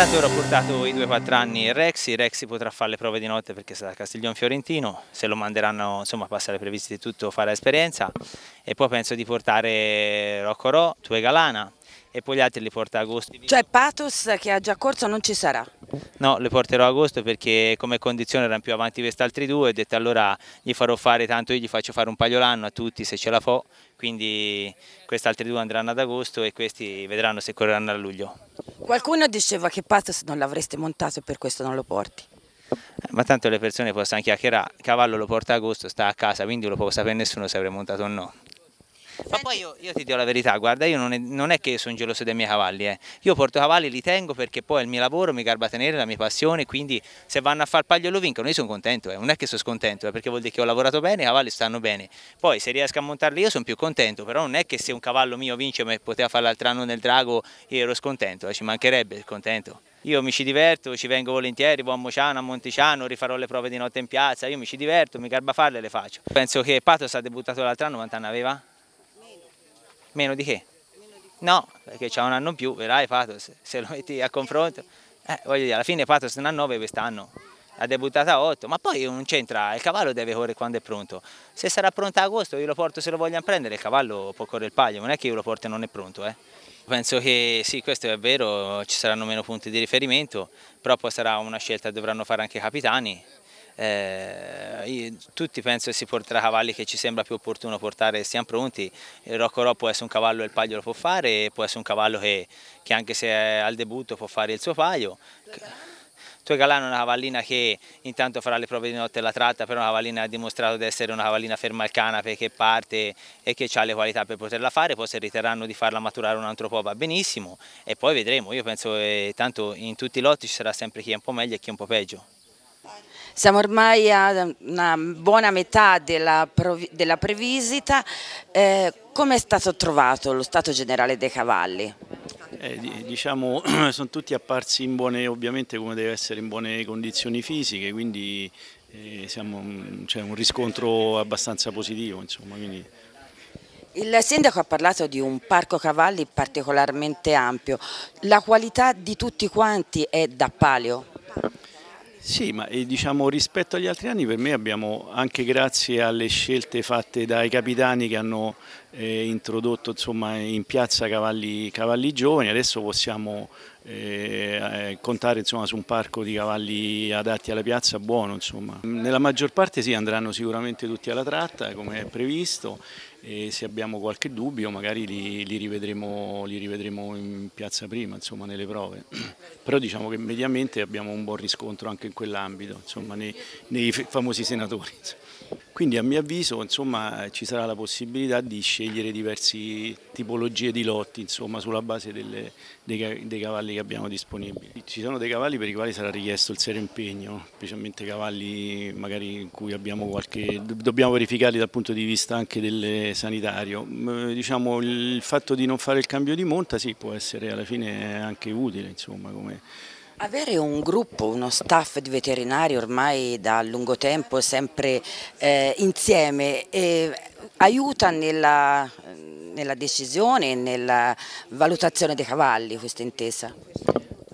Intanto ora ho portato i 2-4 anni Rexy, Rexy potrà fare le prove di notte perché sarà a Castiglione Fiorentino, se lo manderanno insomma passa le previste di tutto, fare esperienza e poi penso di portare Rocco Ro, Tue Galana e poi gli altri li porta a agosto. Cioè Patos che ha già corso non ci sarà? No, le porterò a agosto perché come condizione erano più avanti questi altri due, ho detto allora gli farò fare, tanto io gli faccio fare un paio l'anno a tutti se ce la fo, quindi questi altri due andranno ad agosto e questi vedranno se correranno a luglio. Qualcuno diceva che pazzo se non l'avreste montato e per questo non lo porti. Eh, ma tanto le persone possono chiacchierare, il cavallo lo porta a agosto, sta a casa, quindi lo può sapere nessuno se avrei montato o no. Ma poi io, io, ti dico la verità, guarda, io non è, non è che sono geloso dei miei cavalli, eh. io porto cavalli, li tengo perché poi è il mio lavoro, mi garba tenere, la mia passione, quindi se vanno a far paglio lo vincono io sono contento, eh. non è che sono scontento, eh, perché vuol dire che ho lavorato bene, i cavalli stanno bene, poi se riesco a montarli io sono più contento, però non è che se un cavallo mio vince come poteva fare l'altro anno nel drago io ero scontento, eh, ci mancherebbe contento. Io mi ci diverto, ci vengo volentieri, vado a Mociano, a Monticiano, rifarò le prove di notte in piazza, io mi ci diverto, mi garba farle le faccio. Penso che Patos ha debuttato l'altro anno, quant'anno aveva? Meno di che? No, perché c'è un anno in più, vedrai Patos, se lo metti a confronto. Eh, voglio dire, alla fine Patos non ha 9 quest'anno, ha debuttato a 8, ma poi non c'entra, il cavallo deve correre quando è pronto. Se sarà pronto a agosto io lo porto se lo vogliono prendere, il cavallo può correre il paglio, non è che io lo porto e non è pronto. Eh. Penso che sì, questo è vero, ci saranno meno punti di riferimento, però poi sarà una scelta che dovranno fare anche i capitani eh, tutti penso che si porterà cavalli che ci sembra più opportuno portare, stiamo pronti, il Roccorò può essere un cavallo e il Paglio lo può fare, può essere un cavallo che, che anche se è al debutto può fare il suo paio. Tue Galano è una cavallina che intanto farà le prove di notte alla tratta, però una cavallina ha dimostrato di essere una cavallina ferma al canape che parte e che ha le qualità per poterla fare, poi se riterranno di farla maturare un altro po' va benissimo e poi vedremo, io penso che tanto in tutti i lotti ci sarà sempre chi è un po' meglio e chi è un po' peggio. Siamo ormai a una buona metà della, della previsita. Eh, Come è stato trovato lo Stato Generale dei Cavalli? Eh, diciamo, sono tutti apparsi in buone, ovviamente come deve essere, in buone condizioni fisiche, quindi eh, mm, c'è cioè, un riscontro abbastanza positivo. Insomma, quindi... Il sindaco ha parlato di un parco cavalli particolarmente ampio, la qualità di tutti quanti è da palio? Sì, ma eh, diciamo, rispetto agli altri anni per me abbiamo, anche grazie alle scelte fatte dai capitani che hanno eh, introdotto insomma, in piazza cavalli, cavalli, giovani, adesso possiamo eh, eh contare insomma, su un parco di cavalli adatti alla piazza buono. Insomma. Nella maggior parte sì, andranno sicuramente tutti alla tratta come è previsto e se abbiamo qualche dubbio magari li, li, rivedremo, li rivedremo, in piazza prima, insomma, nelle prove. Però diciamo che mediamente abbiamo un buon riscontro anche in quell'ambito, nei, nei famosi senatori. Quindi a mio avviso insomma, ci sarà la possibilità di scegliere diverse tipologie di lotti insomma, sulla base delle, dei, dei, cavalli che abbiamo disponibili. Ci sono dei cavalli per i quali sarà richiesto il serio impegno, specialmente cavalli magari in cui qualche, dobbiamo verificarli dal punto di vista anche del sanitario. Mm, diciamo, il fatto di non fare il cambio di monta sì, può essere alla fine anche utile insomma, come avere un gruppo, uno staff di veterinari ormai da lungo tempo sempre eh, insieme eh, aiuta nella, nella decisione e nella valutazione dei cavalli questa intesa?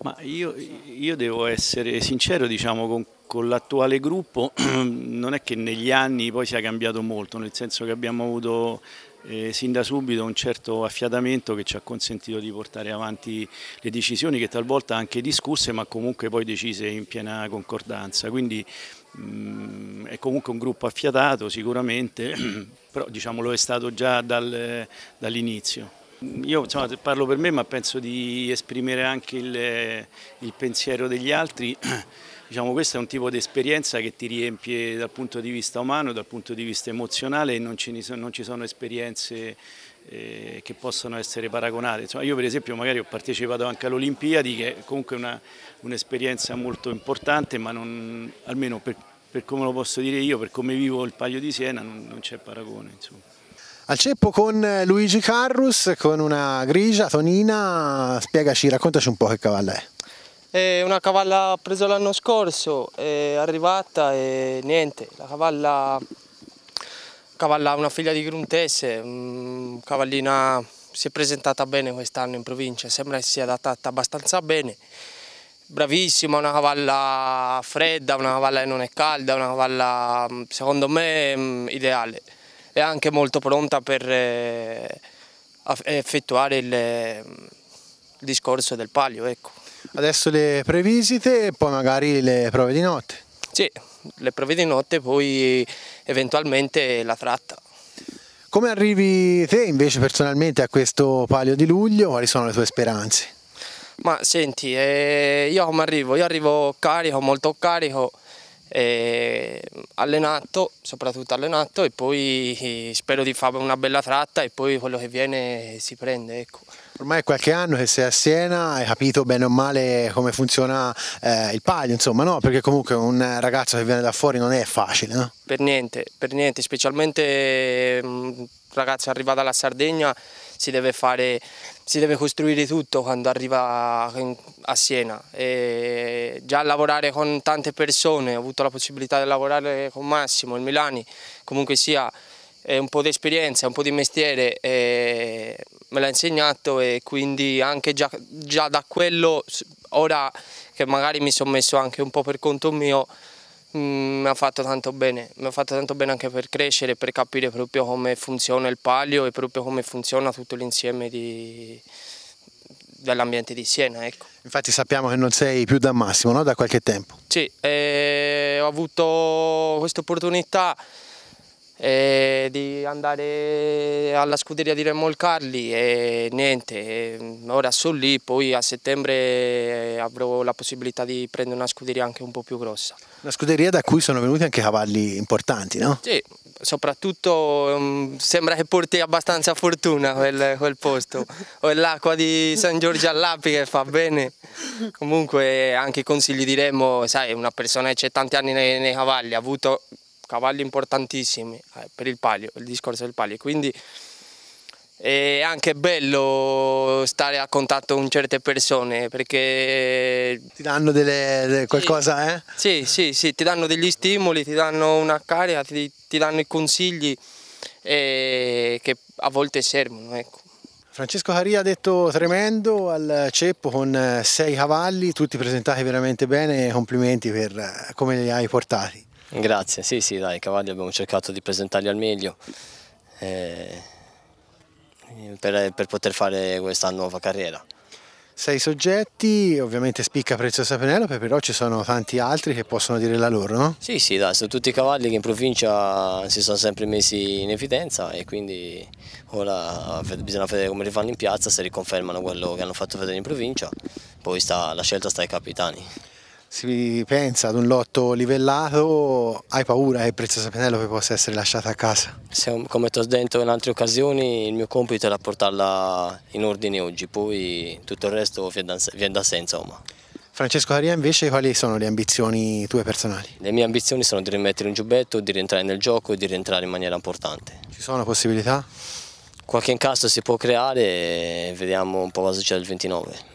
Ma io, io devo essere sincero diciamo, con, con l'attuale gruppo, non è che negli anni poi sia cambiato molto, nel senso che abbiamo avuto eh, sin da subito un certo affiatamento che ci ha consentito di portare avanti le decisioni che talvolta anche discusse ma comunque poi decise in piena concordanza. Quindi mh, mm, è comunque un gruppo affiatato sicuramente, però diciamo, lo è stato già dal, dall'inizio io insomma, parlo per me ma penso di esprimere anche il, il pensiero degli altri. Diciamo, questo è un tipo di esperienza che ti riempie dal punto di vista umano, dal punto di vista emozionale e non, non ci sono esperienze eh, che possono essere paragonate. Insomma, io per esempio magari ho partecipato anche alle Olimpiadi che è comunque un'esperienza un molto importante ma non, almeno per, per, come lo posso dire io, per come vivo il Paglio di Siena non, non c'è paragone. Insomma. Al ceppo con eh, Luigi Carrus, con una grigia, Tonina, spiegaci, raccontaci un po' che cavalla è. È una cavalla presa l'anno scorso, è arrivata e niente, la cavalla, cavalla una figlia di Gruntesse, mm, cavallina si è presentata bene quest'anno in provincia, sembra che sia adattata abbastanza bene, bravissima, una cavalla fredda, una cavalla che non è calda, una cavalla mm, secondo me mm, ideale è anche molto pronta per eh, effettuare il discorso del palio. Ecco. Adesso le previsite e poi magari le prove di notte. Sì, le prove di notte e poi eventualmente la tratta. Come arrivi te invece personalmente a questo palio di luglio? Quali sono le tue speranze? Ma senti, eh, io come arrivo? Io arrivo carico, molto carico, eh, allenato, soprattutto allenato e poi eh, spero di fare una bella tratta e poi quello che viene si prende. Ecco. Ormai è qualche anno che sei a Siena, hai capito bene o male come funziona eh, il palio, insomma, no? Perché comunque un ragazzo che viene da fuori non è facile, no? Per niente, per niente, specialmente mm, un ragazzo arrivato dalla Sardegna si deve, fare, si deve costruire tutto quando arriva a Siena. E già lavorare con tante persone, ho avuto la possibilità di lavorare con Massimo, il Milani, comunque sia eh, un po' di esperienza, un po' di mestiere eh, me l'ha insegnato e quindi anche già, già da quello, ora che magari mi sono messo anche un po' per conto mio, mm, mi ha fatto tanto bene, mi ha fatto tanto bene anche per crescere, per capire proprio come funziona il palio e proprio come funziona tutto l'insieme di, dell'ambiente di Siena. Ecco. Infatti sappiamo che non sei più da Massimo, no? da qualche tempo. Sì, eh, ho avuto questa opportunità eh, di andare alla scuderia di Remolcarli e niente, ora sono lì, poi a settembre eh, avrò la possibilità di prendere una scuderia anche un po' più grossa. Una scuderia da cui sono venuti anche cavalli importanti, no? Sì, soprattutto um, sembra che porti abbastanza fortuna quel, quel posto, ho l'acqua di San Giorgio all'Api che fa bene. Comunque anche i consigli di Remo, sai, una persona che c'è tanti anni nei, nei cavalli, ha avuto cavalli importantissimi eh, per il palio, il discorso del palio, quindi è anche bello stare a contatto con certe persone perché ti danno delle, delle qualcosa, eh? Sì, sì, sì, ti danno degli stimoli, ti danno una carica, ti, ti danno i consigli eh, che a volte servono, ecco. Francesco Caria ha detto tremendo al ceppo con eh, sei cavalli, tutti presentati veramente bene, complimenti per eh, come li hai portati. Grazie, sì sì dai, i cavalli abbiamo cercato di presentarli al meglio eh, per, per poter fare questa nuova carriera sei soggetti, ovviamente spicca Preziosa Penelope, però ci sono tanti altri che possono dire la loro, no? Sì, sì, dai, sono tutti i cavalli che in provincia si sono sempre messi in evidenza e quindi ora bisogna vedere come li fanno in piazza, se riconfermano quello che hanno fatto vedere in provincia, poi sta, la scelta sta ai capitani si pensa ad un lotto livellato, hai paura che il prezioso pennello che possa essere lasciato a casa? Un, come ti ho detto in altre occasioni, il mio compito era portarla in ordine oggi, poi tutto il resto viene da sé insomma. Francesco Caria invece quali sono le ambizioni tue personali? Le mie ambizioni sono di rimettere un giubbetto, di rientrare nel gioco e di rientrare in maniera importante. Ci sono possibilità? Qualche incasso si può creare e vediamo un po' cosa succede il 29.